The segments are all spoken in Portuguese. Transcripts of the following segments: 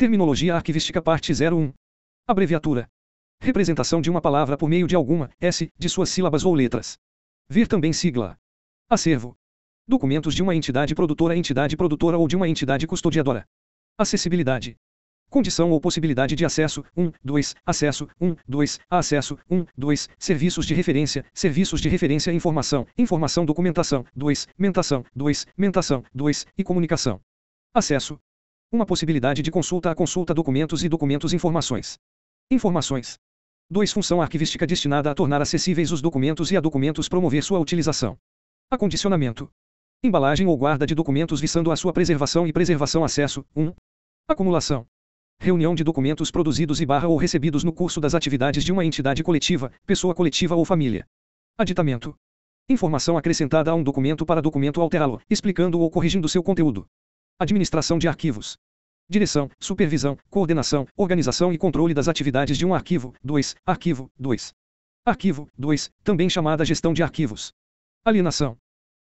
Terminologia arquivística parte 01. Abreviatura. Representação de uma palavra por meio de alguma S de suas sílabas ou letras. Vir também sigla. Acervo. Documentos de uma entidade produtora, entidade produtora ou de uma entidade custodiadora. Acessibilidade. Condição ou possibilidade de acesso 1, 2, acesso 1, 2, acesso 1, 2, serviços de referência, serviços de referência informação, informação documentação, 2, mentação, 2, mentação, 2 e comunicação. Acesso uma possibilidade de consulta a consulta documentos e documentos informações. Informações. 2. Função arquivística destinada a tornar acessíveis os documentos e a documentos promover sua utilização. Acondicionamento. Embalagem ou guarda de documentos visando a sua preservação e preservação acesso. 1. Um. Acumulação. Reunião de documentos produzidos e barra ou recebidos no curso das atividades de uma entidade coletiva, pessoa coletiva ou família. Aditamento. Informação acrescentada a um documento para documento alterá-lo, explicando ou corrigindo seu conteúdo. Administração de arquivos direção, supervisão, coordenação, organização e controle das atividades de um arquivo. 2. Arquivo 2. Arquivo 2, também chamada gestão de arquivos. Alienação.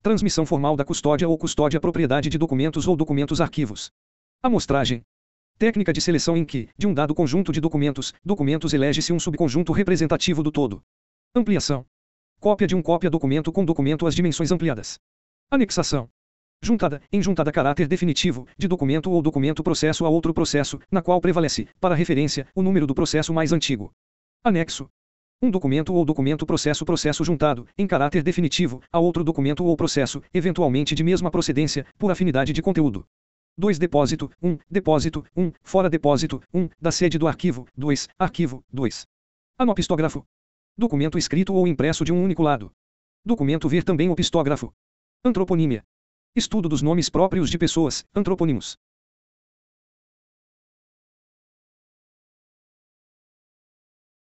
Transmissão formal da custódia ou custódia propriedade de documentos ou documentos arquivos. Amostragem. Técnica de seleção em que, de um dado conjunto de documentos, documentos elege-se um subconjunto representativo do todo. Ampliação. Cópia de um cópia documento com documento às dimensões ampliadas. Anexação. Juntada, em juntada caráter definitivo, de documento ou documento processo a outro processo, na qual prevalece, para referência, o número do processo mais antigo. Anexo. Um documento ou documento processo processo juntado, em caráter definitivo, a outro documento ou processo, eventualmente de mesma procedência, por afinidade de conteúdo. 2. Depósito, 1. Um, depósito, 1. Um, fora depósito, 1. Um, da sede do arquivo, 2. Arquivo, 2. Anopistógrafo. Documento escrito ou impresso de um único lado. Documento ver também opistógrafo. Antroponímia. Estudo dos nomes próprios de pessoas, antropônimos.